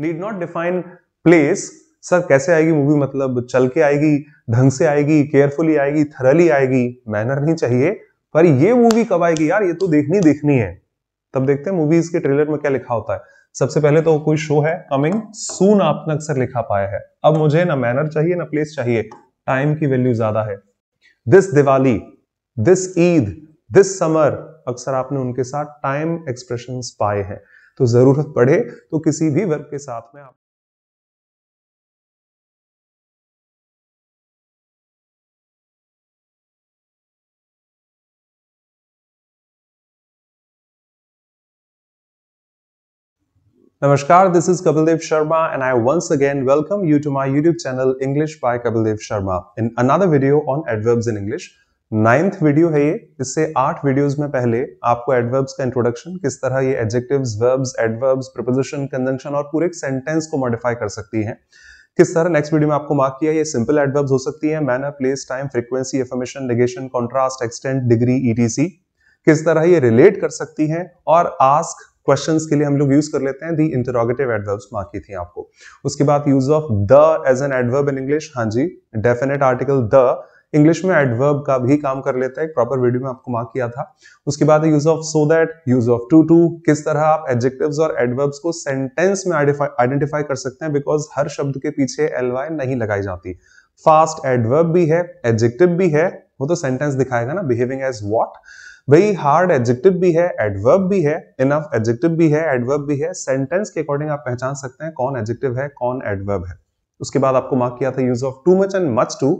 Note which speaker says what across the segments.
Speaker 1: Need not define place sir कैसे आएगी movie मतलब चल के आएगी ढंग से आएगी केयरफुली आएगी थरली आएगी मैनर नहीं चाहिए पर ये मूवी कब आएगी यार ये तो देखनी देखनी है तब देखते हैं मूवीज के ट्रेलर में क्या लिखा होता है सबसे पहले तो कोई शो है कमिंग सून आपने अक्सर लिखा पाया है अब मुझे ना मैनर चाहिए ना प्लेस चाहिए टाइम की वैल्यू ज्यादा है this Diwali this Eid this summer अक्सर आपने उनके साथ टाइम एक्सप्रेशन पाए हैं तो जरूरत पड़े तो किसी भी वर्ग के साथ में आप नमस्कार this is Kapildev Sharma and I once again welcome you to my YouTube channel English by Kapildev Sharma in another video on adverbs in English ninth video है ये इससे आठ वीडियोस में पहले आपको एडवर्ब्स का इंट्रोडक्शन किस तरह ये adjectives verbs adverbs preposition conjunction और पूरे सेंटेंस को मॉडिफाई कर सकती हैं किस तरह नेक्स्ट वीडियो में आपको मार्क किया ये सिंपल एडवर्ब्स हो सकती है manner place time frequency affirmation negation contrast extent degree etc किस तरह ये रिलेट कर सकती है और आस्क क्वेश्चन के लिए हम लोग यूज कर लेते हैं दी इंटरोगेटिव एडवर्ब्स मार्क की थी आपको उसके बाद use of the as an adverb in English हाँ जी डेफिनेट आर्टिकल द इंग्लिश में एडवर्ब का भी काम कर लेता है प्रॉपर वीडियो में आपको मार्क किया था उसके बाद use of so that use of too too किस तरह आप एडजेक्टिव्स और एडवर्ब्स को सेंटेंस में आइडेंटिफाई कर सकते हैं बिकॉज हर शब्द के पीछे एल नहीं लगाई जाती फास्ट एडवर्ब भी है एडजेक्टिव भी है वो तो सेंटेंस दिखाएगा ना बिहेविंग एज वॉट भाई हार्ड एडजेक्टिव भी है एडवर्ब भी है इनफ एडजेक्टिव भी है एडवर्ब भी है सेंटेंस के अकॉर्डिंग आप पहचान सकते हैं कौन एडजेक्टिव है कौन एडवर्ब है उसके बाद आपको मार्क किया था use of too much and much too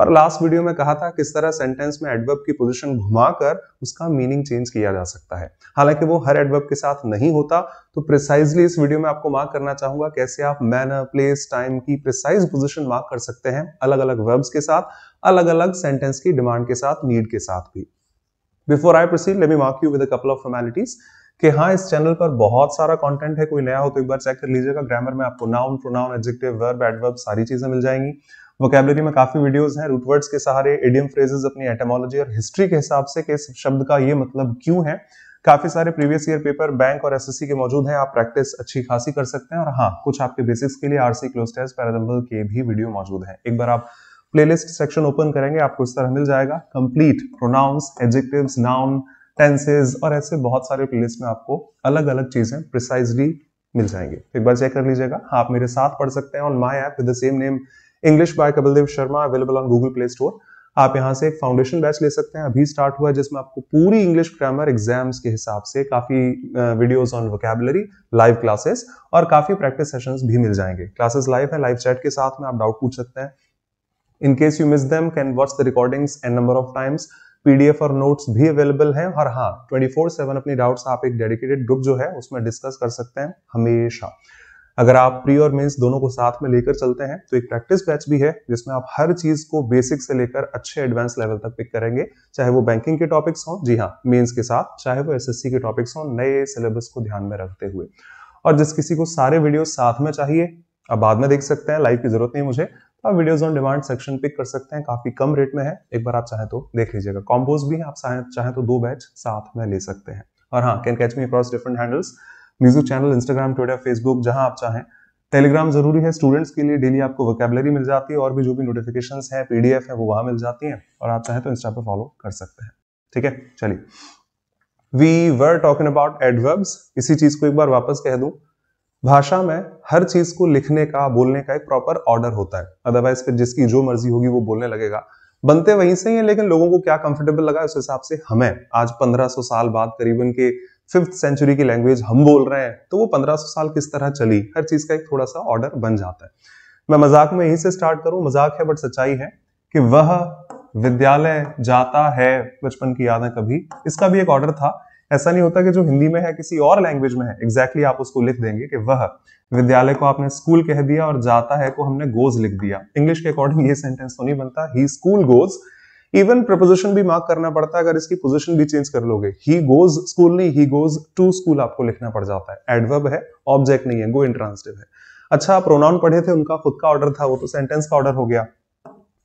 Speaker 1: और लास्ट वीडियो में कहा था किस तरह सेंटेंस में एडवर्ब की पोजीशन घुमाकर उसका मीनिंग चेंज किया जा सकता है हालांकि वो हर एडवर्ब के साथ नहीं होता तो प्रिसाइजली इस वीडियो में आपको मार्क करना चाहूंगा कैसे आप मैनर प्लेस टाइम की प्रिसाइज पोजीशन मार्क कर सकते हैं अलग अलग वर्ब्स के साथ अलग अलग सेंटेंस की डिमांड के साथ नीड के साथ भी before I proceed let me mark you with couple of formalities कि हाँ इस चैनल पर बहुत सारा कंटेंट है कोई नया हो तो एक बार चेक कर लीजिएगा ग्रामर में आपको noun pronoun adjective verb adverb सारी चीजें मिल जाएंगी वोकेबलरी में काफ़ी वीडियोस हैं रूटवर्ड्स के सहारे एडियम फ्रेजेस अपनी एटमोलॉजी और हिस्ट्री के हिसाब से कि शब्द का ये मतलब क्यों है काफ़ी सारे प्रीवियस ईयर पेपर बैंक और एसएससी के मौजूद हैं आप प्रैक्टिस अच्छी खासी कर सकते हैं और हाँ कुछ आपके बेसिक्स के लिए आरसी क्लोज टेस्ट पैराडम्बल के भी वीडियो मौजूद है एक बार आप प्लेलिस्ट सेक्शन ओपन करेंगे आपको इस तरह मिल जाएगा complete pronouns adjective noun tenses और ऐसे बहुत सारे प्लेलिस्ट में आपको अलग अलग चीजें प्रिसाइजली मिल जाएंगे एक बार चेक कर लीजिएगा हाँ, आप मेरे साथ पढ़ सकते हैं on my app with the same name English by Kapildev Sharma available on Google Play Store आप यहाँ से एक फाउंडेशन बैच ले सकते हैं अभी स्टार्ट हुआ है जिसमें आपको पूरी इंग्लिश ग्रामर एग्जाम्स के हिसाब से काफ़ी videos on vocabulary live classes और काफ़ी प्रैक्टिस सेशंस भी मिल जाएंगे क्लासेस लाइव है लाइव चैट के साथ में आप डाउट पूछ सकते हैं in case you miss them can watch the recordings and number of times PDF और नोट्स भी अवेलेबल हैं और हाँ ट्वेंटी फोर सेवन अपने डाउट्स आप एक डेडिकेटेड ग्रुप जो है उसमें डिस्कस कर सकते हैं हमेशा अगर आप प्री और मेंस दोनों को साथ में लेकर चलते हैं तो एक प्रैक्टिस बैच भी है जिसमें आप हर चीज को बेसिक से लेकर अच्छे एडवांस लेवल तक पिक करेंगे चाहे वो बैंकिंग के टॉपिक्स हों जी हाँ मेंस के साथ चाहे वो एसएससी के टॉपिक्स हों नए सिलेबस को ध्यान में रखते हुए और जिस किसी को सारे वीडियो साथ में चाहिए आप बाद में देख सकते हैं लाइव की जरूरत नहीं मुझे तो आप videos on demand section pick कर सकते हैं काफी कम रेट में है एक बार आप चाहें तो देख लीजिएगा कॉम्बोज भी है आप चाहें तो दो बैच साथ में ले सकते हैं और हाँ can catch me across different handles music channel Instagram Twitter Facebook जहां आप चाहें टेलीग्राम जरूरी है स्टूडेंट्स के लिए डेली आपको वोकेबलरी मिल जाती है और भी जो भी नोटिफिकेशन है पीडीएफ है वो वहां मिल जाती है और आप चाहें तो इंस्टा पर फॉलो कर सकते हैं ठीक है चलिए we were talking about adverbs इसी चीज को एक बार वापस कह दूं भाषा में हर चीज को लिखने का बोलने का एक प्रॉपर ऑर्डर होता है अदरवाइज फिर जिसकी जो मर्जी होगी वो बोलने लगेगा बनते वहीं से ही है लेकिन लोगों को क्या कंफर्टेबल लगा उस हिसाब से हमें आज 1500 साल बाद करीबन के फिफ्थ सेंचुरी की लैंग्वेज हम बोल रहे हैं तो वो पंद्रह साल किस तरह चली हर चीज का एक थोड़ा सा ऑर्डर बन जाता है मैं मजाक में यहीं से स्टार्ट करूं मजाक है बट सच्चाई है कि वह विद्यालय जाता है बचपन की यादें कभी इसका भी एक ऑर्डर था ऐसा नहीं होता कि जो हिंदी में है किसी और लैंग्वेज में है एग्जैक्टली exactly आप उसको लिख देंगे कि वह विद्यालय को आपने स्कूल कह दिया और जाता है को हमने गोज लिख दिया इंग्लिश के अकॉर्डिंग ये सेंटेंस तो नहीं बनता ही स्कूल गोज इवन प्रपोजिशन भी मार्क करना पड़ता है अगर इसकी पोजिशन भी चेंज कर लोगे ही गोज स्कूल नहीं ही गोज टू स्कूल आपको लिखना पड़ जाता है एडवर्ब है ऑब्जेक्ट नहीं है गो इंट्रांसटिव है अच्छा प्रोनाउन पढ़े थे उनका खुद का ऑर्डर था वो तो सेंटेंस का ऑर्डर हो गया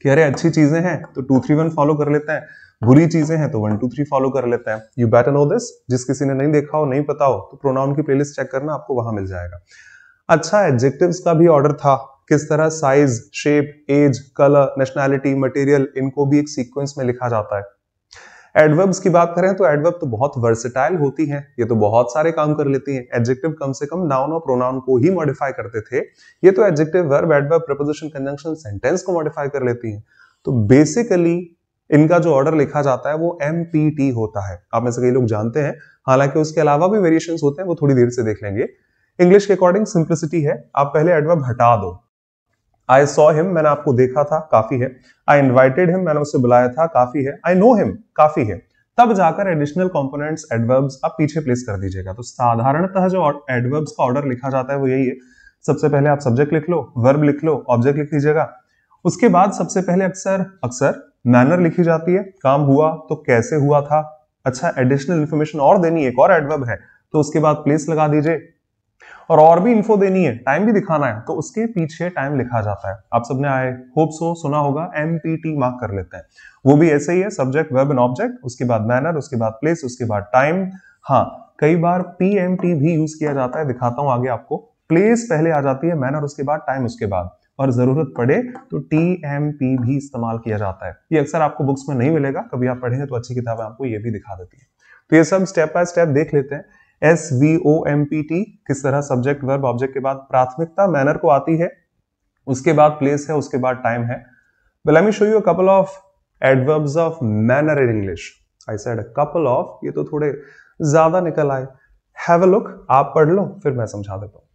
Speaker 1: कि अरे अच्छी चीजें हैं तो टू थ्री वन फॉलो कर लेते हैं बुरी चीजें हैं तो वन टू थ्री फॉलो कर लेते हैं यू बैटर नो दिस जिस किसी ने नहीं देखा हो नहीं पता हो तो प्रोनाउन की प्लेलिस्ट चेक करना आपको वहां मिल जाएगा अच्छा एडजेक्टिव्स का भी ऑर्डर था किस तरह size shape age colour nationality material इनको भी एक सीक्वेंस में लिखा जाता है एडवर्ब्स की बात करें तो एडवर्ब तो बहुत वर्सेटाइल होती हैं ये तो बहुत सारे काम कर लेती हैं एडजेक्टिव कम से कम नाउन और प्रोनाउन को ही मॉडिफाई करते थे ये तो adjective verb adverb preposition conjunction sentence को मॉडिफाई कर लेती हैं तो बेसिकली इनका जो ऑर्डर लिखा जाता है वो एम पी टी होता है आप में से कई लोग जानते हैं हालांकि उसके अलावा भी वेरिएशन होते हैं वो थोड़ी देर से देख लेंगे इंग्लिश के अकॉर्डिंग सिंप्लिसिटी है आप पहले एडवर्ब हटा दो आई सॉ हिम मैंने आपको देखा था काफी है आई इन्वाइटेड हिम मैंने उसे बुलाया था काफी है आई नो हिम काफी है तब जाकर एडिशनल कंपोनेंट्स एडवर्ब्स आप पीछे प्लेस कर दीजिएगा तो साधारणतः जो एडवर्ब्स का ऑर्डर लिखा जाता है वो यही है सबसे पहले आप सब्जेक्ट लिख लो वर्ब लिख लो ऑब्जेक्ट लिख दीजिएगा उसके बाद सबसे पहले अक्सर अक्सर मैनर लिखी जाती है काम हुआ तो कैसे हुआ था अच्छा एडिशनल इन्फॉर्मेशन और देनी एक और एडवर्ब है तो उसके बाद प्लेस लगा दीजिए और और भी इन्फो देनी है टाइम भी दिखाना है तो उसके पीछे टाइम लिखा जाता है आप सबने आए होप सो सुना होगा एम मार्क कर लेते हैं वो भी ऐसे ही है सब्जेक्ट वेब एंड ऑब्जेक्ट उसके बाद मैनर उसके बाद प्लेस उसके बाद टाइम हाँ कई बार पी भी यूज किया जाता है दिखाता हूं आगे आपको प्लेस पहले आ जाती है मैनर उसके बाद टाइम उसके बाद और जरूरत पड़े तो टी एम पी भी इस्तेमाल किया जाता है ये अक्सर आपको बुक्स में नहीं मिलेगा कभी आप पढ़ेंगे तो अच्छी किताबें आपको ये भी दिखा देती है तो ये सब स्टेप बाय स्टेप देख लेते हैं S V O M P T किस तरह सब्जेक्ट वर्ब ऑब्जेक्ट के बाद प्राथमिकता मैनर को आती है उसके बाद प्लेस है उसके बाद टाइम है well I me show you couple of adverbs of manner in English I said couple of ये तो थोड़े ज्यादा निकल आए हैव अ लुक आप पढ़ लो फिर मैं समझा देता हूं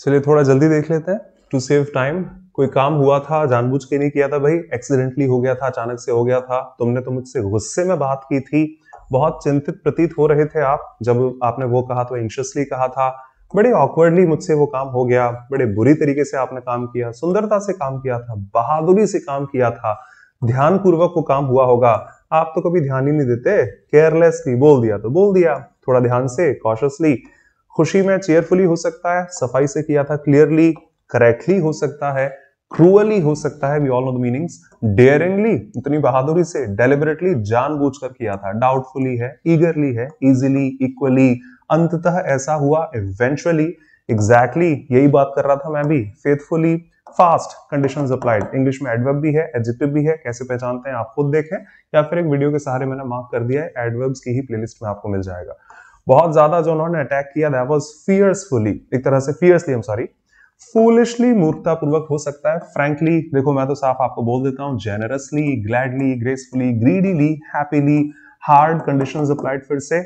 Speaker 1: चलिए थोड़ा जल्दी देख लेते हैं टू सेव टाइम कोई काम हुआ था जानबूझ के नहीं किया था भाई एक्सीडेंटली हो गया था अचानक से हो गया था तुमने तो मुझसे गुस्से में बात की थी बहुत चिंतित प्रतीत हो रहे थे आप जब आपने वो कहा तो एंशियसली कहा था बड़े ऑकवर्डली मुझसे वो काम हो गया बड़े बुरी तरीके से आपने काम किया सुंदरता से काम किया था बहादुरी से काम किया था ध्यान पूर्वक वो काम हुआ होगा आप तो कभी ध्यान ही नहीं देते केयरलेसली बोल दिया तो बोल दिया थोड़ा ध्यान से कॉशसली खुशी में चेयरफुली हो सकता है सफाई से किया था क्लियरली करेक्टली हो सकता है क्रूअली हो सकता है we all know the meanings daringly इतनी बहादुरी से डेलिबरेटली जानबूझकर किया था डाउटफुली है ईगरली है इजिली इक्वली अंततः ऐसा हुआ इवेंचुअली एग्जैक्टली exactly, यही बात कर रहा था मैं भी faithfully fast condition applied English में एडवर्ब भी है एडजेक्टिव भी है कैसे पहचानते हैं आप खुद देखें या फिर एक वीडियो के सहारे मैंने मार्क कर दिया है एडवर्ब्स की ही प्लेलिस्ट में आपको मिल जाएगा बहुत ज्यादा जो उन्होंने अटैक किया दैट वाज फियर्सफुली एक तरह से fiercely I am sorry foolishly मूर्खतापूर्वक हो सकता है फ्रेंकली देखो मैं तो साफ आपको बोल देता हूँ generously gladly gracefully greedily happily hard condition applied फिर से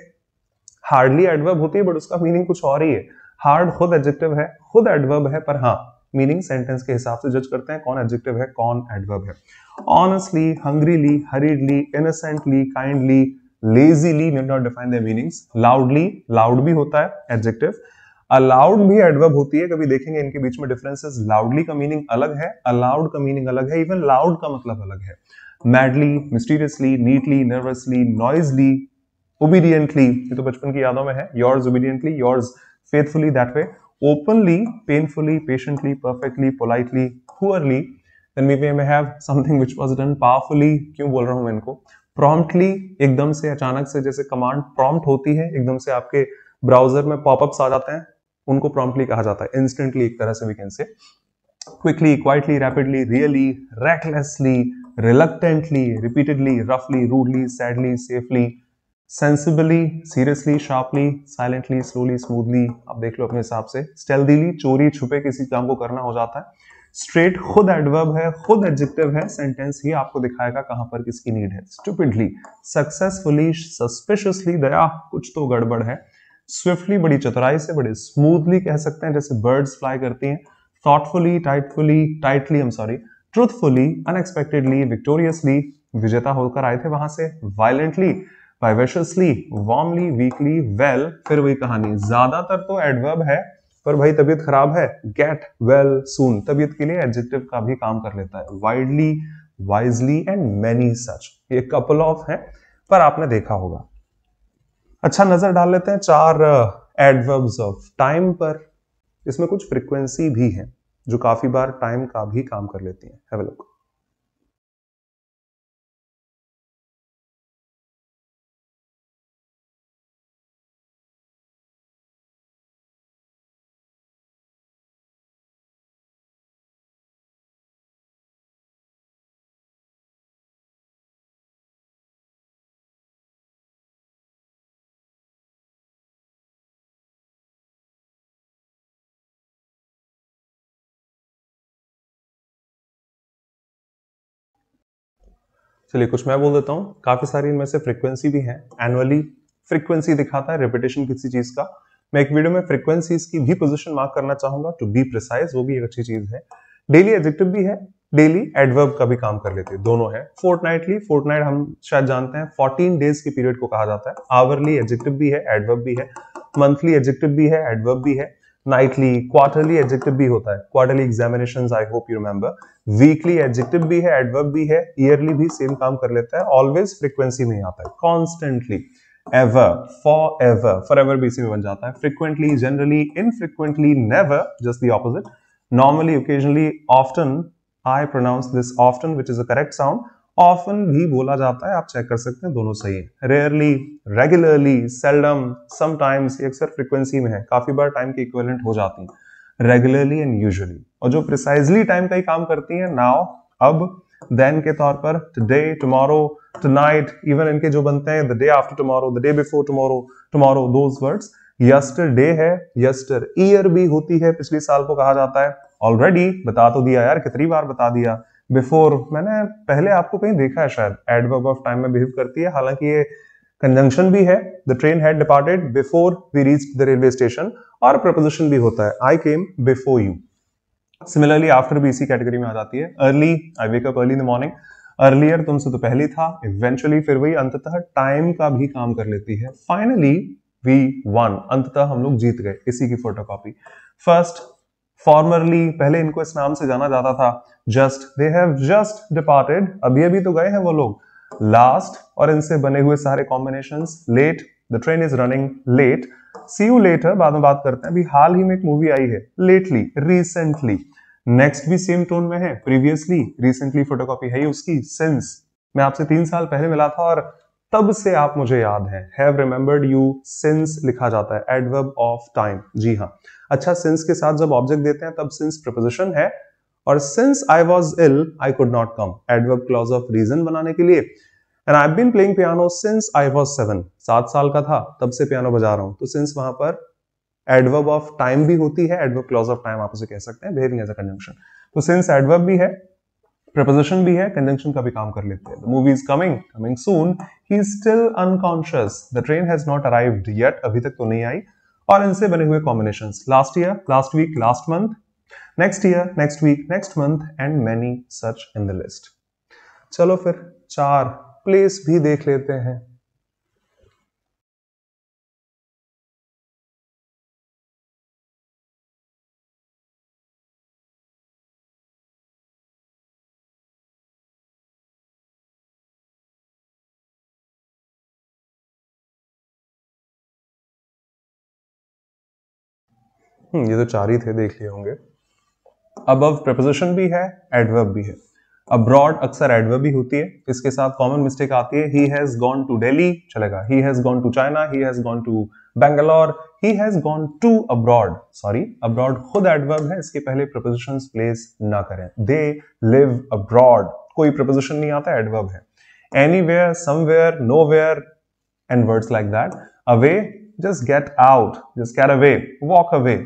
Speaker 1: हार्डली एडवर्ब होती है बट उसका मीनिंग कुछ और ही है हार्ड खुद एडजेक्टिव है खुद एडवर्ब है पर हाँ मीनिंग सेंटेंस के हिसाब से जज करते हैं कौन एडजेक्टिव है कौन एडवर्ब है honestly hungrily hurriedly innocently kindly lazily did not define the meanings loudly loud भी होता है एडजेक्टिव अलाउड भी एडवर्ब होती है कभी देखेंगे इनके बीच में डिफरेंसेस लाउडली का मीनिंग अलग है अलाउड का मीनिंग अलग है इवन लाउड का मतलब अलग है madly mysteriously neatly nervously noisily obediently ये तो बचपन की यादों में है yours obediently yours faithfully that way openly painfully patiently perfectly politely poorly then maybe I may have something which was done powerfully क्यों बोल रहा हूं मैं इनको प्रॉम्प्टली एकदम से अचानक से जैसे कमांड प्रॉम्प्ट होती है एकदम से आपके ब्राउजर में पॉपअप्स आ जाते हैं उनको प्रॉम्प्टली कहा जाता है इंस्टेंटली एक तरह से we can say quickly quietly rapidly really recklessly reluctantly repeatedly रफली rudely sadly safely sensibly seriously sharply silently slowly smoothly आप देख लो अपने हिसाब से स्टेल्दीली चोरी छुपे किसी काम को करना हो जाता है स्ट्रेट खुद एडवर्ब है खुद एडजेक्टिव है सेंटेंस ही आपको दिखाएगा कहां पर किसकी नीड है स्टूपिडली सक्सेसफुली सस्पिशियसली दया कुछ तो गड़बड़ है स्विफ्टली बड़ी चतुराई से बड़े स्मूथली कह सकते हैं जैसे बर्ड्स फ्लाई करती हैं thoughtfully tightfully tightly I am sorry truthfully unexpectedly victoriously विजेता होकर आए थे वहां से violently vivaciously warmly weakly well फिर वही कहानी ज्यादातर तो एडवर्ब है पर भाई तबीयत खराब है गेट वेल सून तबीयत के लिए एडजेक्टिव का भी काम कर लेता है widely wisely and many such ये कपल ऑफ है पर आपने देखा होगा अच्छा नजर डाल लेते हैं चार एडवर्ब्स ऑफ टाइम पर इसमें कुछ फ्रिक्वेंसी भी है जो काफी बार टाइम का भी काम कर लेती है लुक चलिए कुछ मैं बोल देता हूँ काफ़ी सारी इनमें से फ्रिक्वेंसी भी है एनुअली फ्रिक्वेंसी दिखाता है रिपीटेशन किसी चीज़ का मैं एक वीडियो में फ्रीक्वेंसी की भी पोजिशन मार्क करना चाहूंगा टू बी प्रिसाइज वो भी एक अच्छी चीज़ है डेली एडजेक्टिव भी है डेली एडवर्ब का भी काम कर लेते हैं दोनों है फोर्टनाइटली फोर्टनाइट हम शायद जानते हैं फोर्टीन डेज के पीरियड को कहा जाता है आवरली एडजेक्टिव भी है एडवर्ब भी है मंथली एडजेक्टिव भी है एडवर्ब भी है नाइटली क्वार्टरली एडजेक्टिव भी होता है quarterly examination I hope you remember weekly adjective भी है एडवर्ब भी है ईयरली भी सेम काम कर लेता है ऑलवेज फ्रिक्वेंसी में आता है constantly ever for ever for ever भी इसी में बन जाता है frequently generally infrequently never just the opposite normally occasionally often I pronounce this often which is a correct sound often भी बोला जाता है आप चेक कर सकते हैं दोनों सही है रेयरली रेगुलरली सेल्डम समटाइम्स ये अक्सर फ्रिक्वेंसी में है काफी बार टाइम के इक्वेलेंट हो जाती है रेगुलरली एंड यूजली और जो प्रिसाइजली टाइम का ही काम करती है नाउ अब देन के तौर पर टुडे टुमारो टुनाइट इवन इनके जो बनते हैं the day after tomorrow the day before tomorrow tomorrow those words yesterday है यस्टर ईयर भी होती है पिछले साल को कहा जाता है ऑलरेडी बता तो दिया यार कितनी बार बता दिया बिफोर मैंने पहले आपको कहीं देखा है शायद एडवर्ब ऑफ टाइम में बिहेव करती है हालांकि ये कंजंक्शन भी है the train had departed before we reach the railway station और प्रपोजिशन भी होता है I came before you similarly after भी इसी कैटेगरी में आ जाती है early I wake up early in the morning earlier तुमसे तो पहले था इवेंचुअली फिर वही अंततः टाइम का भी काम कर लेती है फाइनली वी वन अंततः हम लोग जीत गए इसी की फोटो कॉपी फर्स्ट फॉर्मरली पहले इनको इस नाम से जाना जाता था just they have just departed अभी अभी तो गए हैं वो लोग लास्ट और इनसे बने हुए सारे combination late the train is running late see you later बाद में बात करते हैं अभी हाल ही में एक मूवी आई है लेटली रिसेंटली नेक्स्ट भी सेम टोन में है प्रीवियसली रिसेंटली फोटोकॉपी है उसकी सिंस मैं आपसे तीन साल पहले मिला था और तब से आप मुझे याद हैं हैव रिमेंबर्ड यू सिंस लिखा जाता है एडवर्ब ऑफ टाइम जी हाँ अच्छा सिंस के साथ जब ऑब्जेक्ट देते हैं तब सिंस प्रपोजिशन है और since I was ill I could not come adverb clause of reason बनाने के लिए and I been playing piano since I was seven सात साल का था तब से पियानो बजा रहा हूं तो सिंस वहां पर एडवर्ब ऑफ टाइम भी होती है एडवर्ब क्लॉज ऑफ टाइम आप उसे कह सकते हैं बिहेविंग एज अ कंजंक्शन तो सिंस एडवर्ब भी है प्रपोजिशन भी है कंजंक्शन का भी काम कर लेते हैं the movie is coming coming soon he is still unconscious the train has not arrived yet अभी तक तो नहीं आई और इनसे बने हुए combination last year last week last month next year next week next month and many such in the list चलो फिर चार प्लेस भी देख लेते हैं हम्म, ये तो चार ही थे देख लिए होंगे अबव प्रपोजिशन भी है एडवर्ब भी है अब्रॉड अक्सर एडवर्ब भी होती है इसके साथ कॉमन मिस्टेक आती है he has gone to Delhi चलेगा he has gone to China he has gone to Bangalore he has gone to abroad sorry abroad खुद एडवर्ब है इसके पहले प्रपोजिशन प्लेस ना करें दे लिव अब्रॉड कोई प्रपोजिशन नहीं आता एडवर्ब है anywhere somewhere nowhere and words like that away just get out just get away walk away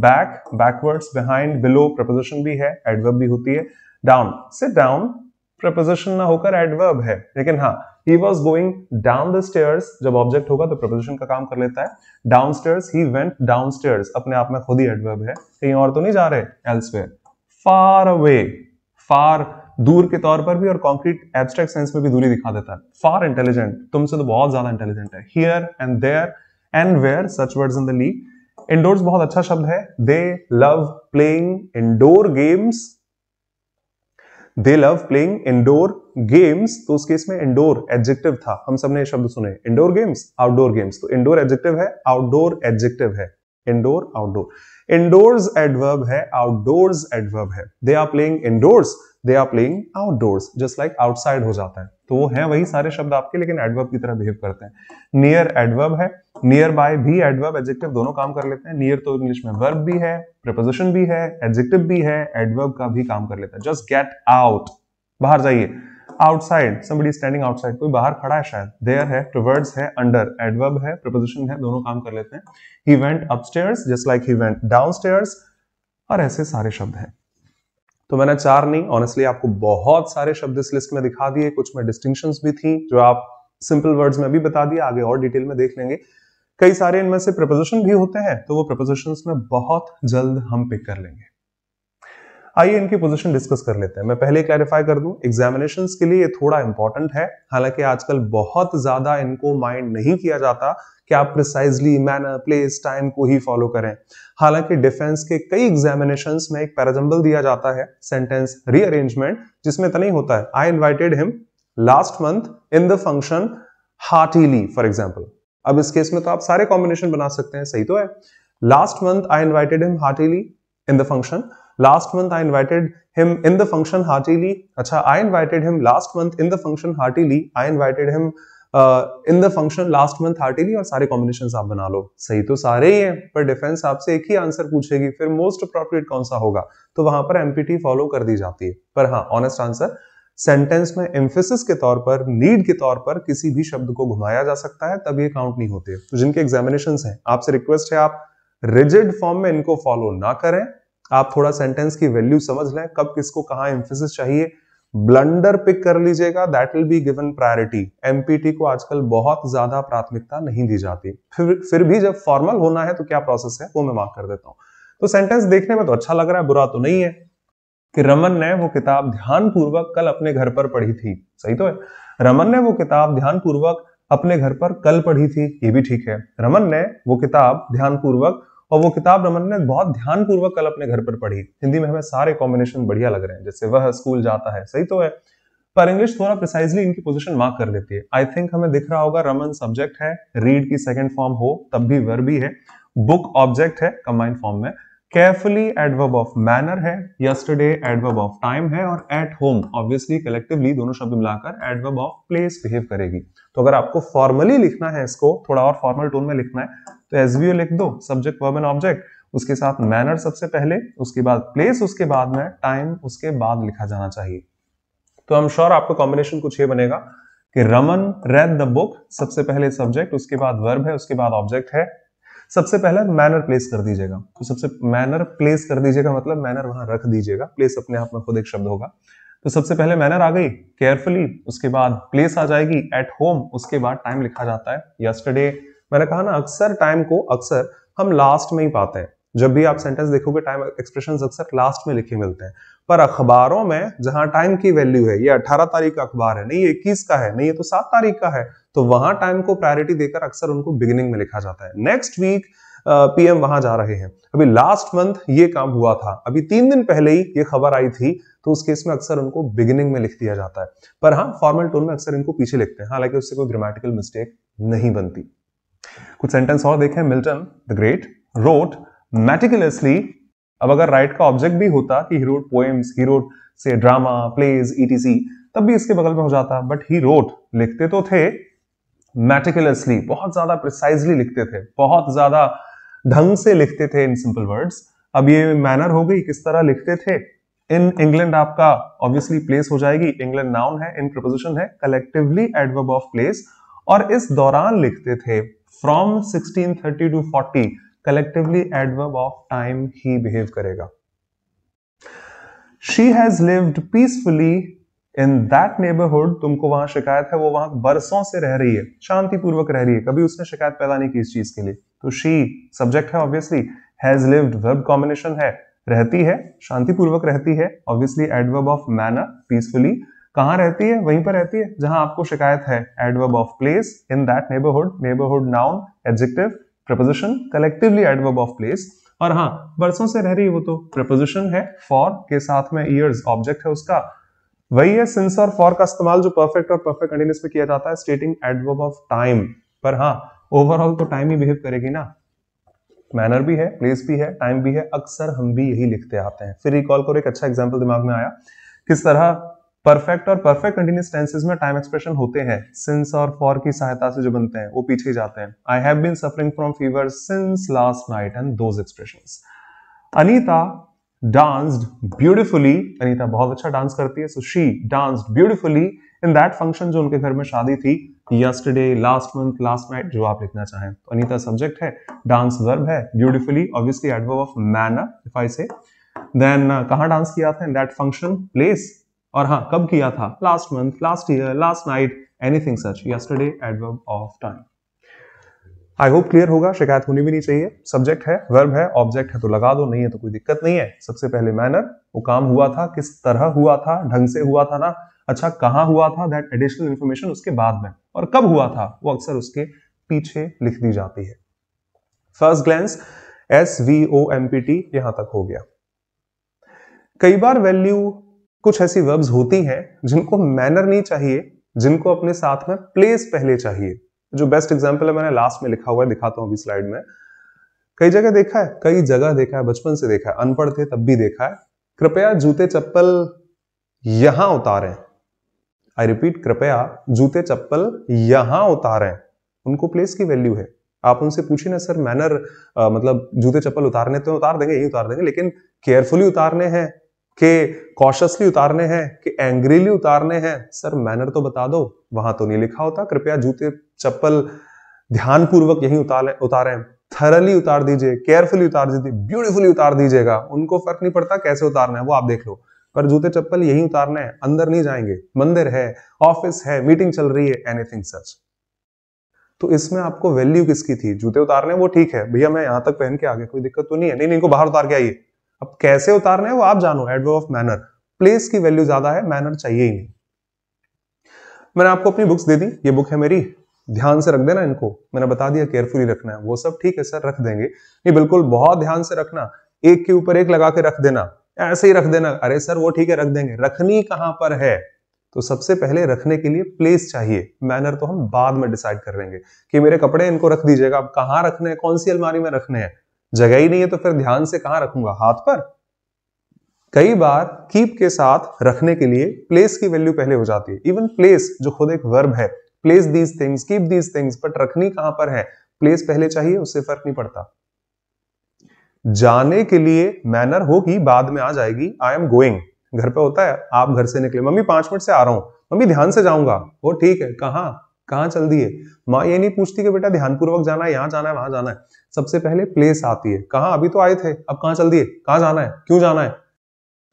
Speaker 1: back backwards behind below preposition भी है adverb भी होती है down sit down preposition ना होकर adverb है लेकिन हाँ he was going down the stairs जब object होगा तो preposition का काम कर लेता है downstairs he went downstairs अपने आप में खुद ही adverb है कहीं और तो नहीं जा रहे elsewhere far away far दूर के तौर पर भी और कॉन्क्रीट एब्स्ट्रैक्ट सेंस में भी दूरी दिखा देता है फार इंटेलिजेंट तुमसे तो बहुत ज्यादा इंटेलिजेंट है here and there and where such words in the league indoors बहुत अच्छा शब्द है they love playing indoor games they love playing indoor games तो उस केस में इंडोर एडजेक्टिव था हम सबने ये शब्द सुने इंडोर गेम्स आउटडोर गेम्स तो इंडोर एडजेक्टिव है आउटडोर एडजेक्टिव है इंडोर आउटडोर इंडोर्स एडवर्ब है आउटडोर्स एडवर्ब है they are playing indoors they are playing outdoors just like outside हो जाता है तो वो है वही सारे शब्द आपके लेकिन एडवर्ब की तरह बिहेव करते हैं नियर एडवर्ब है नियर बाय भी एडवर्ब एडजेक्टिव दोनों काम कर लेते हैं नियर तो इंग्लिश में वर्ब भी है प्रपोजिशन भी है एडजेक्टिव भी है एडवर्ब का भी काम कर लेता है जस्ट गेट आउट बाहर जाइए आउटसाइड समबडी स्टैंडिंग आउटसाइड कोई बाहर खड़ा है शायद देयर है टुवर्ड्स है अंडर एडवर्ब है प्रपोजिशन है दोनों काम कर लेते हैं he went upstairs just like he went downstairs और ऐसे सारे शब्द हैं तो मैंने चार नहीं ऑनेस्टली आपको बहुत सारे शब्द इस लिस्ट में दिखा दिए कुछ में डिस्टिंक्शन भी थी जो आप सिंपल वर्ड्स में भी बता दिए आगे और डिटेल में देख लेंगे कई सारे इनमें से प्रपोजिशन भी होते हैं तो वो प्रपोजिशन में बहुत जल्द हम पिक कर लेंगे आइए इनकी पोजीशन डिस्कस कर लेते हैं मैं पहले क्लैरिफाई कर दूं एग्जामिनेशन के लिए ये थोड़ा इंपॉर्टेंट है हालांकि आजकल बहुत ज्यादा इनको माइंड नहीं किया जाता कि आप प्रिसाइजली मैनर प्लेस टाइम को ही फॉलो करें हालांकि डिफेंस के कई एग्जामिनेशन में एक पैराजम्बल दिया जाता है सेंटेंस रीअरेंजमेंट जिसमें इतना ही होता है I invited him last month in the function heartily for example अब इस केस में तो आप सारे कॉम्बिनेशन बना सकते हैं सही तो है last month I invited him heartily in the function Last month I invited him in the function heartily. Acha, I invited him last month in the function heartily. I invited him in the function last month heartily और सारे combination आप बना लो सही तो सारे ही हैं पर defence आपसे एक ही आंसर पूछेगी फिर मोस्ट अप्रोप्रिएट कौन सा होगा तो वहां पर एमपीटी फॉलो कर दी जाती है पर हाँ ऑनेस्ट आंसर सेंटेंस में एम्फेसिस के तौर पर नीड के तौर पर किसी भी शब्द को घुमाया जा सकता है तब ये काउंट नहीं होते तो जिनके एग्जामिनेशन हैं आपसे रिक्वेस्ट है आप रिजिड फॉर्म में इनको फॉलो ना करें आप थोड़ा सेंटेंस की वैल्यू समझ लें कब किसको कहा एम्फोसिस चाहिए ब्लंडर पिक कर लीजिएगा that will be given priority MPT को आजकल बहुत ज्यादा प्राथमिकता नहीं दी जाती फिर फिर भी जब फॉर्मल होना है तो क्या प्रोसेस है वो मैं माफ कर देता हूँ तो सेंटेंस देखने में तो अच्छा लग रहा है बुरा तो नहीं है कि रमन ने वो किताब ध्यानपूर्वक कल अपने घर पर पढ़ी थी सही तो है रमन ने वो किताब ध्यानपूर्वक अपने घर पर कल पढ़ी थी ये भी ठीक है रमन ने वो किताब ध्यानपूर्वक और वो किताब रमन ने बहुत ध्यानपूर्वक कल अपने घर पर पढ़ी हिंदी में हमें सारे कॉम्बिनेशन बढ़िया लग रहे हैं जैसे वह स्कूल जाता है सही तो है पर इंग्लिश थोड़ा प्रिसाइजली इनकी पोजिशन मार्क कर लेती है आई थिंक हमें दिख रहा होगा रमन सब्जेक्ट है रीड की सेकेंड फॉर्म हो तब भी वर भी है बुक ऑब्जेक्ट है कंबाइंड फॉर्म में केयरफुली एडवर्ब ऑफ मैनर है यस्टरडे एडवर्ब ऑफ टाइम है और एट होम ऑब्वियसली कलेक्टिवली दोनों शब्द मिलाकर एडवर्ब ऑफ प्लेस बिहेव करेगी तो अगर आपको फॉर्मली लिखना है इसको थोड़ा और फॉर्मल टोन में लिखना है तो एस बी ओ लिख दो सब्जेक्ट वर्ब एंड ऑब्जेक्ट उसके साथ मैनर सबसे पहले उसके बाद प्लेस उसके बाद में टाइम उसके बाद लिखा जाना चाहिए तो हम श्योर आपको कॉम्बिनेशन कुछ ये बनेगा कि रमन रेड द बुक सबसे पहले सब्जेक्ट उसके बाद वर्ब है उसके बाद ऑब्जेक्ट है सबसे पहले मैनर प्लेस कर दीजिएगा तो सबसे मैनर प्लेस कर दीजिएगा मतलब मैनर वहां रख दीजिएगा प्लेस अपने आप में खुद एक शब्द होगा तो सबसे पहले मैनर आ गई केयरफुली उसके बाद प्लेस आ जाएगी एट होम उसके बाद टाइम लिखा जाता है यस्टरडे मैंने कहा ना अक्सर टाइम को अक्सर हम लास्ट में ही पाते हैं जब भी आप सेंटेंस देखोगे टाइम एक्सप्रेशन अक्सर लास्ट में लिखे मिलते हैं पर अखबारों में जहां टाइम की वैल्यू है ये 18 तारीख का अखबार है नहीं ये 21 का है नहीं ये तो सात तारीख का है तो वहां टाइम को प्रायोरिटी देकर अक्सर उनको बिगिनिंग में लिखा जाता है नेक्स्ट वीक पीएम वहां जा रहे हैं अभी लास्ट मंथ ये काम हुआ था अभी तीन दिन पहले ही ये खबर आई थी तो उस केस में अक्सर उनको बिगिनिंग में लिख दिया जाता है पर हाँ फॉर्मल टोन में अक्सर इनको पीछे लिखते हैं हालांकि उससे कोई ग्रामेटिकल मिस्टेक नहीं बनती कुछ सेंटेंस और देखें Milton the great wrote meticulously अब अगर राइट का ऑब्जेक्ट भी होता कि he wrote poems he wrote से ड्रामा प्लेज ईटीसी तब भी इसके बगल में हो जाता बट ही रोट लिखते तो थे मैटिकुलसली बहुत ज्यादा प्रिसाइजली लिखते थे बहुत ज्यादा ढंग से लिखते थे इन सिंपल वर्ड्स अब ये मैनर हो गई किस तरह लिखते थे इन इंग्लैंड आपका ऑब्वियसली प्लेस हो जाएगी इंग्लैंड नाउन है इन प्रपोजिशन है कलेक्टिवली एडवर्ब ऑफ प्लेस और इस दौरान लिखते थे from 1630 to 40 collectively adverb of time ही बिहेव करेगा she has lived peacefully in that neighbourhood तुमको वहां शिकायत है वो वहां बरसों से रह रही है शांतिपूर्वक रह रही है कभी उसने शिकायत पैदा नहीं की इस चीज के लिए तो शी सब्जेक्ट है obviously has lived verb combination है रहती है शांतिपूर्वक रहती है obviously adverb of manner peacefully कहाँ रहती है वहीं पर रहती है जहां आपको शिकायत है adverb of place in that neighbourhood neighbourhood noun adjective preposition collectively adverb of place और हाँ बरसों से रह रही वो तो प्रपोजिशन है फॉर के साथ में ईयर्स ऑब्जेक्ट है उसका वही है सिंस और फॉर का इस्तेमाल जो परफेक्ट और परफेक्ट कंटिन्यूस पे किया जाता है स्टेटिंग एडवर्ब ऑफ टाइम पर हाँ ओवरऑल तो टाइम ही बिहेव करेगी ना मैनर भी है प्लेस भी है टाइम भी है अक्सर हम भी यही लिखते आते हैं फिर रिकॉल करो एक अच्छा एग्जाम्पल दिमाग में आया किस तरह परफेक्ट और परफेक्ट कंटिन्यूस टेंसेज में टाइम एक्सप्रेशन होते हैं सिंस और फॉर की सहायता से जो बनते हैं वो पीछे जाते हैं I have been suffering from fever since last night and those expression Anita danced beautifully Anita बहुत अच्छा डांस करती है so she danced beautifully in that function जो उनके घर में शादी थी yesterday last month last night जो आप लिखना चाहें तो अनिता सब्जेक्ट है डांस वर्ब है beautifully obviously adverb of manner if I say then कहाँ डांस किया था इन दैट फंक्शन प्लेस और हाँ कब किया था last month last year last night anything such yesterday adverb of time I hope clear होगा शिकायत होनी भी नहीं चाहिए सब्जेक्ट है वर्ब है ऑब्जेक्ट है तो लगा दो नहीं है तो कोई दिक्कत नहीं है सबसे पहले मैनर वो काम हुआ था किस तरह हुआ था ढंग से हुआ था ना अच्छा कहाँ हुआ था दैट एडिशनल इन्फॉर्मेशन उसके बाद में और कब हुआ था वो अक्सर उसके पीछे लिख दी जाती है first glance S V O M P T यहां तक हो गया कई बार वैल्यू कुछ ऐसी वर्ब्स होती हैं जिनको मैनर नहीं चाहिए जिनको अपने साथ में प्लेस पहले चाहिए जो बेस्ट एग्जाम्पल है मैंने लास्ट में लिखा हुआ है दिखाता हूं अभी स्लाइड में कई जगह देखा है कई जगह देखा है बचपन से देखा है अनपढ़ थे तब भी देखा है कृपया जूते चप्पल यहां उतारें आई रिपीट कृपया जूते चप्पल यहां उतारें उनको प्लेस की वैल्यू है आप उनसे पूछिए ना सर मैनर आ, मतलब जूते चप्पल उतारने तो उतार देंगे यही उतार देंगे लेकिन केयरफुली उतारने हैं कि कॉशसली उतारने हैं कि एंग्रीली उतारने हैं सर मैनर तो बता दो वहां तो नहीं लिखा होता कृपया जूते चप्पल ध्यानपूर्वक यही उतार उतारे थरली उतार दीजिए केयरफुली उतार दीजिए ब्यूटीफुली उतार दीजिएगा उनको फर्क नहीं पड़ता कैसे उतारना है वो आप देख लो पर जूते चप्पल यही उतारना है अंदर नहीं जाएंगे मंदिर है ऑफिस है मीटिंग चल रही है एनीथिंग सच तो इसमें आपको वैल्यू किसकी थी जूते उतारने वो ठीक है भैया मैं यहां तक पहन के आ गया कोई दिक्कत तो नहीं है नहीं नहीं इनको बाहर उतार के आइए अब कैसे उतारना है वो आप जानो एडवर्ब ऑफ मैनर प्लेस की वैल्यू ज्यादा है मैनर चाहिए ही नहीं मैंने आपको अपनी बुक्स दे दी ये बुक है मेरी ध्यान से रख देना इनको मैंने बता दिया केयरफुली रखना है वो सब ठीक है सर रख देंगे ये बिल्कुल बहुत ध्यान से रखना एक के ऊपर एक लगा के रख देना ऐसे ही रख देना अरे सर वो ठीक है रख देंगे रखनी कहां पर है तो सबसे पहले रखने के लिए प्लेस चाहिए मैनर तो हम बाद में डिसाइड कर लेंगे कि मेरे कपड़े इनको रख दीजिएगा आप कहाँ रखने हैं कौन सी अलमारी में रखने हैं जगह ही नहीं है तो फिर ध्यान से कहां रखूंगा हाथ पर कई बार कीप के साथ रखने के लिए प्लेस की वैल्यू पहले हो जाती है इवन प्लेस जो खुद एक वर्ब है place these things keep these things but रखनी कहां पर है प्लेस पहले चाहिए उससे फर्क नहीं पड़ता जाने के लिए मैनर होगी बाद में आ जाएगी आई एम गोइंग घर पे होता है आप घर से निकले मम्मी पांच मिनट से आ रहा हूं मम्मी ध्यान से जाऊंगा वो ठीक है कहा कहाँ चल दी है माँ ये नहीं पूछती कि बेटा ध्यानपूर्वक जाना है यहाँ जाना है वहां जाना है सबसे पहले प्लेस आती है कहा अभी तो आए थे अब कहाँ चल दिए कहाँ जाना है क्यों जाना है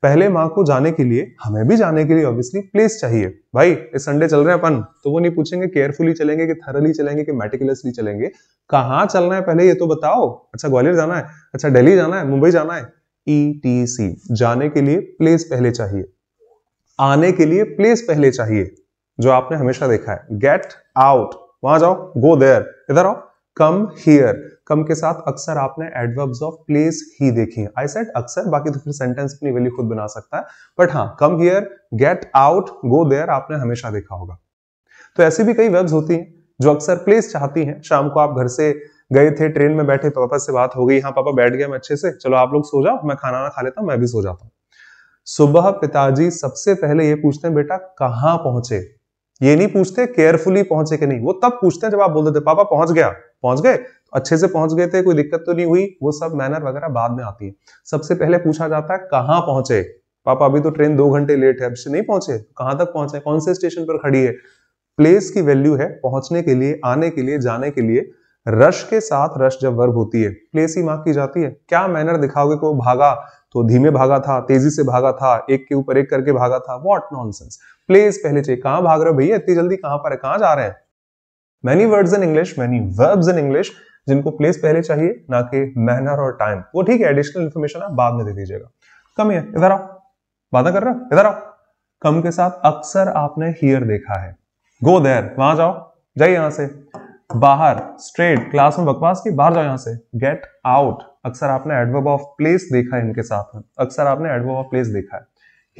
Speaker 1: पहले माँ को जाने के लिए हमें भी जाने के लिए ऑब्वियसली प्लेस चाहिए भाई इस संडे चल रहे हैं अपन तो वो नहीं पूछेंगे केयरफुली चलेंगे कि थरली चलेंगे कि मेटिकुलसली चलेंगे कहाँ चलना है पहले ये तो बताओ अच्छा ग्वालियर जाना है अच्छा दिल्ली जाना है मुंबई जाना है ई टी सी जाने के लिए प्लेस पहले चाहिए आने के लिए प्लेस पहले चाहिए जो आपने हमेशा देखा है गेट आउट वहां जाओ गो देयर इधर आओ कम हियर कम के साथ अक्सर आपने एडवर्ब्स ऑफ प्लेस ही देखी है आई सेट अक्सर बाकी तो फिर सेंटेंस अपनी वैल्यू खुद बना सकता है बट हाँ come here get out go there आपने हमेशा देखा होगा तो ऐसी भी कई वर्ब्स होती हैं जो अक्सर प्लेस चाहती हैं शाम को आप घर से गए थे ट्रेन में बैठे पापा से बात हो गई हाँ पापा बैठ गए मैं अच्छे से चलो आप लोग सो जाओ मैं खाना ना खा लेता मैं भी सो जाता हूँ सुबह पिताजी सबसे पहले ये पूछते हैं बेटा कहाँ पहुंचे ये नहीं पूछते केयरफुली पहुंचे कि नहीं वो तब पूछते हैं जब आप बोल देते पापा पहुंच गया पहुंच गए तो अच्छे से पहुंच गए थे कोई दिक्कत तो नहीं हुई वो सब मैनर वगैरह बाद में आती है सबसे पहले पूछा जाता है कहाँ पहुंचे पापा अभी तो ट्रेन दो घंटे लेट है अब नहीं पहुंचे कहां तक पहुंचे कौन से स्टेशन पर खड़ी है प्लेस की वैल्यू है पहुंचने के लिए आने के लिए जाने के लिए रश के साथ रश जब वर्ब होती है प्लेस ही मार्क की जाती है क्या मैनर दिखाओगे को भागा तो धीमे भागा था तेजी से भागा था एक के ऊपर एक करके भागा था वॉट नॉन सेंस प्लेस पहले चाहिए कहां भाग रहे हो भैया इतनी जल्दी कहां पर है कहां जा रहे हैं many words in English many verbs in English जिनको प्लेस पहले चाहिए ना कि मैनर और टाइम वो ठीक है एडिशनल इन्फॉर्मेशन आप बाद में दे दीजिएगा कम है इधर आओ बाधा कर रहे इधर आओ कम के साथ अक्सर आपने हियर देखा है गो देर वहां जाओ जाइए यहां से बाहर स्ट्रेट क्लास में बकवास की बाहर जाओ यहां से गेट आउट अक्सर आपने एडवर्ब ऑफ प्लेस देखा है इनके साथ में अक्सर आपने एडवर्ब ऑफ प्लेस देखा है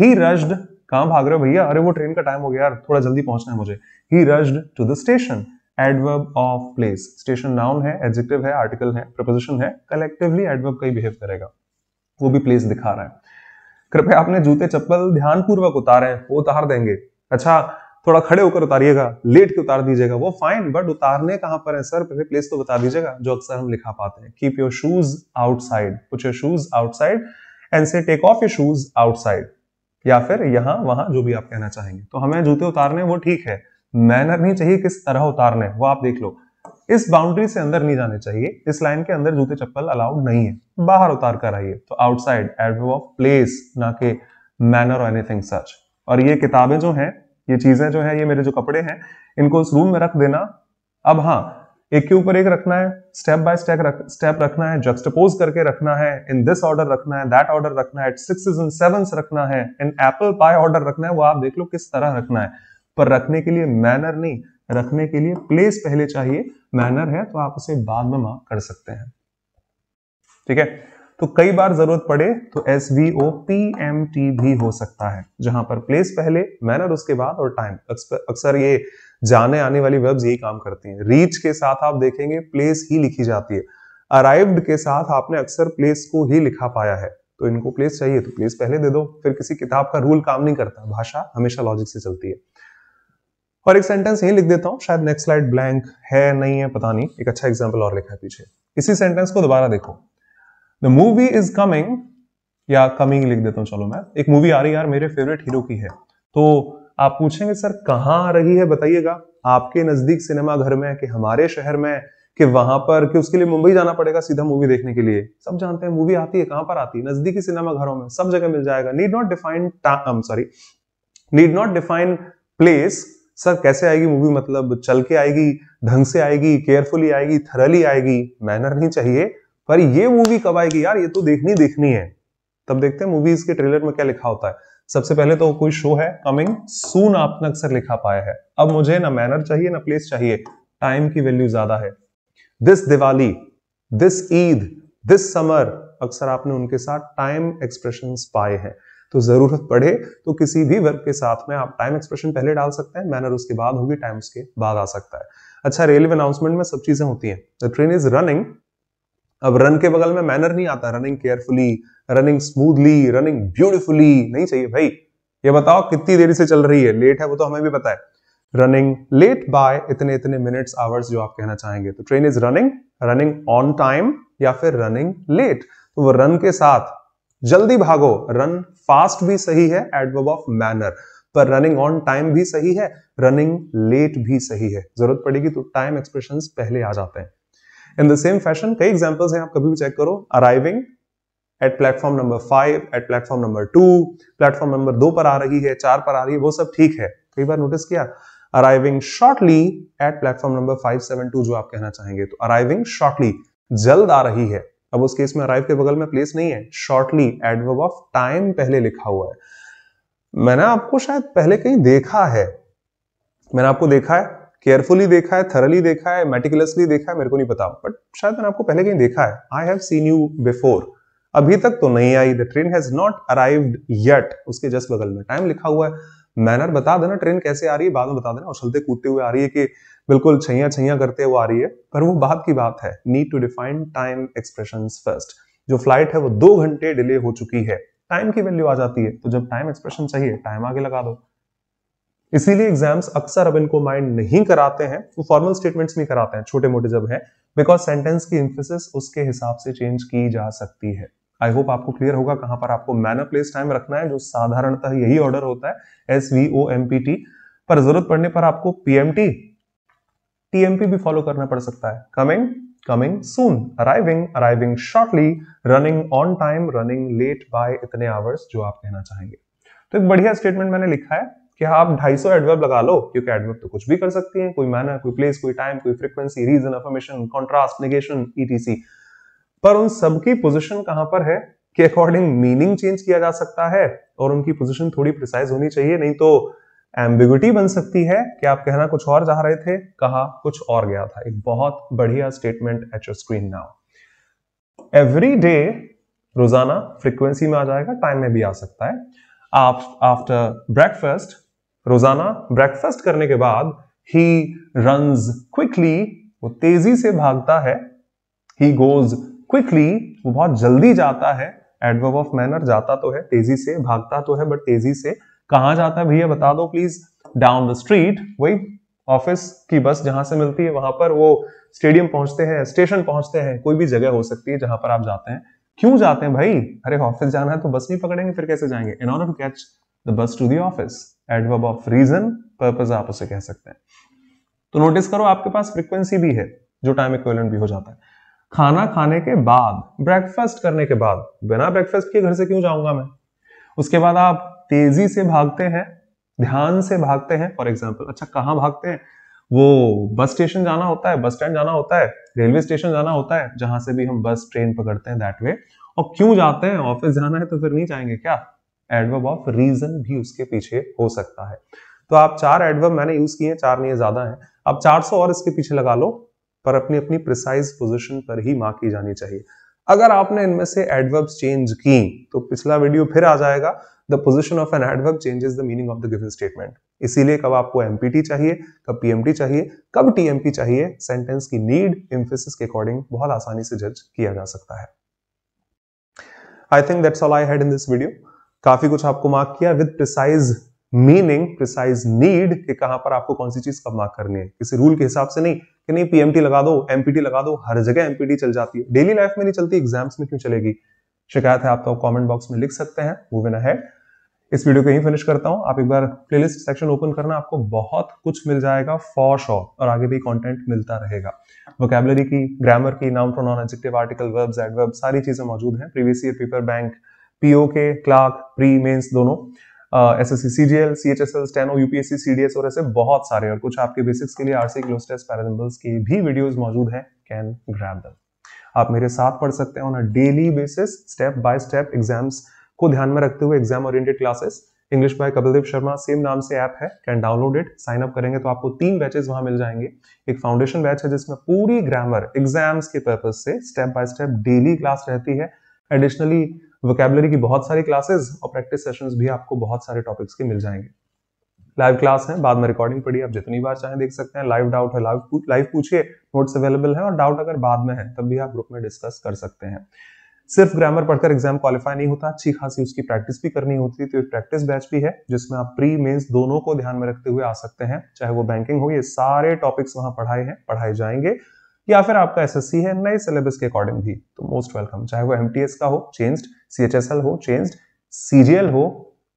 Speaker 1: ही रश्ड कहां भाग रहे हो भैया अरे वो ट्रेन का टाइम हो गया यार थोड़ा जल्दी पहुंचना है मुझे he rushed to the station adverb of place station noun है एडजेक्टिव है आर्टिकल है प्रपोजिशन है कलेक्टिवली एडवर्ब का ही बिहेव करेगा वो भी प्लेस दिखा रहा है कृपया आपने जूते चप्पल ध्यानपूर्वक उतारे हैं वो उतार देंगे अच्छा थोड़ा खड़े होकर उतारिएगा लेट के उतार दीजिएगा वो फाइन बट उतारने कहाँ पर है सर पहले प्लेस तो बता दीजिएगा जो अक्सर हम लिखा पाते हैं keep your shoes outside put your shoes outside and से take off your shoes outside या फिर यहां वहां जो भी आप कहना चाहेंगे तो हमें जूते उतारने वो ठीक है मैनर नहीं चाहिए किस तरह उतारने वो आप देख लो इस बाउंड्री से अंदर नहीं जाने चाहिए इस लाइन के अंदर जूते चप्पल अलाउड नहीं है बाहर उतार कर आइए तो आउटसाइड एडव ऑफ प्लेस ना के मैनर और एनीथिंग सच और ये किताबें जो हैं ये चीजें जो है ये मेरे जो कपड़े हैं इनको उस रूम में रख देना अब हाँ एक के ऊपर एक रखना है स्टेप बाय स्टेप स्टेप रखना है जक्सटपोज करके रखना है इन दिस ऑर्डर रखना है दैट ऑर्डर रखना है सिक्सेस इन सेवन रखना है इन एप्पल पाई ऑर्डर रखना है वो आप देख लो किस तरह रखना है पर रखने के लिए मैनर नहीं रखने के लिए प्लेस पहले चाहिए मैनर है तो आप उसे बाद में मार्क कर सकते हैं ठीक है तो कई बार जरूरत पड़े तो S V O P M T भी हो सकता है जहां पर प्लेस पहले मैनर उसके बाद और टाइम अक्सर ये जाने आने वाली वर्ब्स यही काम करती हैं रीच के साथ आप देखेंगे प्लेस ही लिखी जाती है अराइव्ड के साथ आपने अक्सर प्लेस को ही लिखा पाया है तो इनको प्लेस चाहिए तो प्लेस पहले दे दो फिर किसी किताब का रूल काम नहीं करता भाषा हमेशा लॉजिक से चलती है और एक सेंटेंस यही लिख देता हूं शायद नेक्स्ट स्लाइड ब्लैंक है नहीं है पता नहीं एक अच्छा एग्जाम्पल और लिखा है पीछे इसी सेंटेंस को दोबारा देखो द मूवी इज कमिंग या कमिंग लिख देता हूँ चलो मैं एक मूवी आ रही यार मेरे फेवरेट हीरो की है तो आप पूछेंगे सर कहाँ आ रही है बताइएगा आपके नजदीक सिनेमा घर में कि हमारे शहर में कि वहां पर कि उसके लिए मुंबई जाना पड़ेगा सीधा मूवी देखने के लिए सब जानते हैं मूवी आती है कहां पर आती है नजदीकी सिनेमा घरों में सब जगह मिल जाएगा need not define sorry need not define place sir कैसे आएगी मूवी मतलब चल के आएगी ढंग से आएगी केयरफुली आएगी थरली आएगी मैनर नहीं चाहिए पर ये मूवी कब आएगी यार ये तो देखनी देखनी है तब देखते हैं मूवीज के ट्रेलर में क्या लिखा होता है सबसे पहले तो कोई शो है कमिंग सून आपने अक्सर लिखा पाया है अब मुझे ना मैनर चाहिए ना प्लेस चाहिए टाइम की वैल्यू ज्यादा है this Diwali this Eid this summer अक्सर आपने उनके साथ टाइम एक्सप्रेशन पाए हैं तो जरूरत पड़े तो किसी भी वर्ग के साथ में आप टाइम एक्सप्रेशन पहले डाल सकते हैं मैनर उसके बाद होगी टाइम उसके बाद आ सकता है अच्छा रेलवे अनाउंसमेंट में सब चीजें होती हैं द ट्रेन इज रनिंग अब रन के बगल में मैनर नहीं आता running carefully running smoothly running beautifully नहीं चाहिए भाई ये बताओ कितनी देरी से चल रही है लेट है वो तो हमें भी पता है रनिंग लेट बाय इतने इतने मिनट्स आवर्स जो आप कहना चाहेंगे तो train is running running on time या फिर रनिंग लेट तो वो रन के साथ जल्दी भागो रन फास्ट भी सही है एडवर्ब ऑफ मैनर पर रनिंग ऑन टाइम भी सही है रनिंग लेट भी सही है जरूरत पड़ेगी तो टाइम एक्सप्रेशन पहले आ जाते हैं इन द सेम फैशन कई एग्जाम्पल्स हैं आप कभी भी चेक करो arriving at platform number five at platform number two platform number दो पर आ रही है चार पर आ रही है वो सब ठीक है कई बार नोटिस किया arriving shortly at platform number five seven two जो आप कहना चाहेंगे तो अराइविंग शॉर्टली जल्द आ रही है अब उस केस में अराइव के बगल में प्लेस नहीं है शॉर्टली एडवर्ब ऑफ टाइम पहले लिखा हुआ है मैंने आपको शायद पहले कहीं देखा है मैंने आपको देखा है केयरफुली देखा है थरली देखा है मेटिकुलसली देखा है मेरे को नहीं पता बट शायद मैंने आपको पहले कहीं देखा है I have seen you before अभी तक तो नहीं आई the train has not arrived yet उसके जस्ट बगल में टाइम लिखा हुआ है मैनर बता देना ट्रेन कैसे आ रही है बाद में बता देना उछलते कूदते हुए आ रही है कि बिल्कुल छैया छैया करते हुए आ रही है पर वो बात की बात है need to define time expression first जो फ्लाइट है वो दो घंटे डिले हो चुकी है टाइम की वैल्यू आ जाती है तो जब टाइम एक्सप्रेशन चाहिए टाइम आगे लगा दो इसीलिए एग्जाम्स अक्सर अब इनको माइंड नहीं कराते हैं वो फॉर्मल स्टेटमेंट्स में कराते हैं छोटे मोटे जब है बिकॉज सेंटेंस की इंफोसिस उसके हिसाब से चेंज की जा सकती है आई होप आपको क्लियर होगा कहां पर आपको ऑफ प्लेस टाइम रखना है जो साधारणतः यही ऑर्डर होता है S V O M P T पर जरूरत पड़ने पर आपको पीएमटी टीएमपी भी फॉलो करना पड़ सकता है coming coming soon arriving arriving shortly running on time running late by इतने आवर्स जो आप कहना चाहेंगे तो एक बढ़िया स्टेटमेंट मैंने लिखा है कि हाँ आप 250 एडवर्ब लगा लो क्योंकि एडवर्ब तो कुछ भी कर सकती हैं कोई मैनर कोई प्लेस कोई टाइम कोई frequency reason affirmation contrast negation ETC पर उन सबकी पोजिशन कहां पर है कि अकॉर्डिंग मीनिंग चेंज किया जा सकता है और उनकी पोजिशन थोड़ी प्रिसाइज होनी चाहिए नहीं तो एम्बिग्यूटी बन सकती है कि आप कहना कुछ और चाह रहे थे कहा कुछ और गया था एक बहुत बढ़िया statement at your screen now every day रोजाना फ्रीक्वेंसी में आ जाएगा टाइम में भी आ सकता है आप आफ्टर ब्रेकफास्ट रोजाना ब्रेकफास्ट करने के बाद ही रन क्विकली वो तेजी से भागता है ही गोज क्विकली वो बहुत जल्दी जाता है एडवर्ब ऑफ मैनर जाता तो है तेजी से भागता तो है बट तेजी से कहां जाता है भैया बता दो प्लीज डाउन द स्ट्रीट वही ऑफिस की बस जहां से मिलती है वहां पर वो स्टेडियम पहुंचते हैं स्टेशन पहुंचते हैं कोई भी जगह हो सकती है जहां पर आप जाते हैं क्यों जाते हैं भाई अरे ऑफिस जाना है तो बस नहीं पकड़ेंगे फिर कैसे जाएंगे in order to catch the bus to the office adverb of reason purpose आप उसे कह सकते हैं तो नोटिस करो आपके पास फ्रीक्वेंसी भी है जो टाइम इक्वेलेंट भी हो जाता है खाना खाने के बाद ब्रेकफास्ट करने के बाद बिना ब्रेकफास्ट के घर से क्यों जाऊंगा मैं उसके बाद आप तेजी से भागते हैं ध्यान से भागते हैं फॉर एग्जाम्पल अच्छा कहाँ भागते हैं वो बस स्टेशन जाना होता है बस स्टैंड जाना होता है रेलवे स्टेशन जाना होता है जहां से भी हम बस ट्रेन पकड़ते हैं दैट वे और क्यों जाते हैं ऑफिस जाना है तो फिर नहीं जाएंगे क्या एडवर्ब ऑफ रीजन भी उसके पीछे हो सकता है तो आप चार एडवर्ब मैंने यूज किए चार नहीं ज्यादा है अब 400 और इसके पीछे लगा लो पर अपनी अपनी प्रिसाइज पोजिशन पर ही मार्क की जानी चाहिए अगर आपने इनमें से एडवर्ब्स चेंज की तो पिछला वीडियो फिर आ जाएगा the position of an adverb changes the meaning of the given statement इसीलिए कब आपको एमपीटी चाहिए कब पीएमटी चाहिए कब टीएमपी चाहिए सेंटेंस की नीड इम्फेसिस के अकॉर्डिंग बहुत आसानी से जज किया जा सकता है I think that's all I had in this video काफी कुछ आपको मार्क किया with precise meaning precise need कि कहां पर आपको कौन सी चीज कब मार्क करनी है किसी रूल के हिसाब से नहीं कि नहीं पीएमटी लगा दो एमपीटी लगा दो हर जगह एमपीटी चल जाती है डेली लाइफ में नहीं चलती एग्जाम्स में क्यों चलेगी शिकायत है आप तो कॉमेंट बॉक्स में लिख सकते हैं वो विन है इस वीडियो को यही फिनिश करता हूं आप एक बार प्लेलिस्ट सेक्शन ओपन करना आपको बहुत कुछ मिल जाएगा फॉर श्योर और आगे भी कंटेंट मिलता रहेगा वोकेबलरी की ग्रामर की noun pronoun adjective article verbs adverb सारी चीजें मौजूद हैं प्रीवियस ईयर पेपर बैंक पीओके क्लार्क प्री मेन्स दोनों S S C C G L C H S L steno UPSC C D S और ऐसे बहुत सारे और कुछ आपके बेसिक्स के लिए आरसी क्लोज टेस्ट पैराजम्बल्स के भी वीडियोज मौजूद हैं कैन ग्रैप दम आप मेरे साथ पढ़ सकते हैं on a daily basis step by step exams को ध्यान में रखते हुए exam oriented classes English by Kapildev Sharma same नाम से ऐप है can download it sign up करेंगे तो आपको तीन बैचेस वहां मिल जाएंगे एक फाउंडेशन बैच है जिसमें पूरी ग्रामर एग्जाम्स के पर्पज से step by step daily class रहती है एडिशनली वोकेबलरी की बहुत सारी क्लासेस और प्रैक्टिस सेशंस भी आपको बहुत सारे टॉपिक्स के मिल जाएंगे लाइव क्लास है बाद में रिकॉर्डिंग पड़ी आप जितनी बार चाहें देख सकते हैं लाइव डाउट है लाइव पूछिए नोट्स अवेलेबल है और डाउट अगर बाद में है तब भी आप ग्रुप में डिस्कस कर सकते हैं सिर्फ ग्रामर पढ़कर एग्जाम क्वालिफाई नहीं होता अच्छी खासी उसकी प्रैक्टिस भी करनी होती है तो एक प्रैक्टिस बैच भी है जिसमें आप प्री मेंस दोनों को ध्यान में रखते हुए आ सकते हैं चाहे वो बैंकिंग हो ये सारे टॉपिक्स वहां पढ़ाए हैं पढ़ाए जाएंगे या फिर आपका एस है नए सिलेबस के अकॉर्डिंग भी तो मोस्ट वेलकम चाहे वो एम का हो चेंज्ड सी हो चेंज्ड सी हो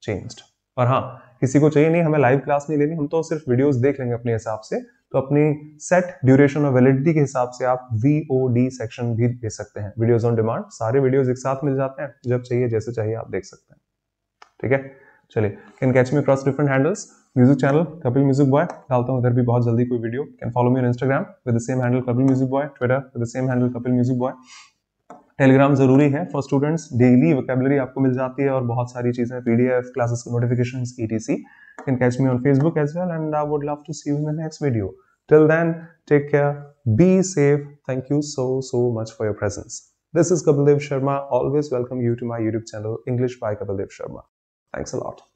Speaker 1: चेंज्ड और हाँ किसी को चाहिए नहीं हमें लाइव क्लास नहीं लेनी हम तो सिर्फ वीडियोस देख लेंगे अपने हिसाब से तो अपनी सेट ड्यूरेशन और वैलिडिटी के हिसाब से आप वी सेक्शन भी दे सकते हैं वीडियोस ऑन डिमांड सारे वीडियोज एक साथ मिल जाते हैं जब चाहिए जैसे चाहिए आप देख सकते हैं ठीक है चलिए can catch me cross different handles music channel Kapil music boy डालता हूँ उधर भी बहुत जल्दी कोई video can follow me Instagram with the same handle Kapil music boy Twitter with the same handle Kapil music boy Telegram जरूरी है फॉर स्टूडेंट्स डेली वोकेबलरी आपको मिल जाती है और बहुत सारी चीज़ें पी डी एफ क्लासेस की notification E T C can catch me on Facebook as well and I would love to see you in the next video till then take care be safe thank you so so much for your presence this is Kapil Dev Sharma always welcome you to my YouTube channel English by Kapil Dev Sharma thanks a lot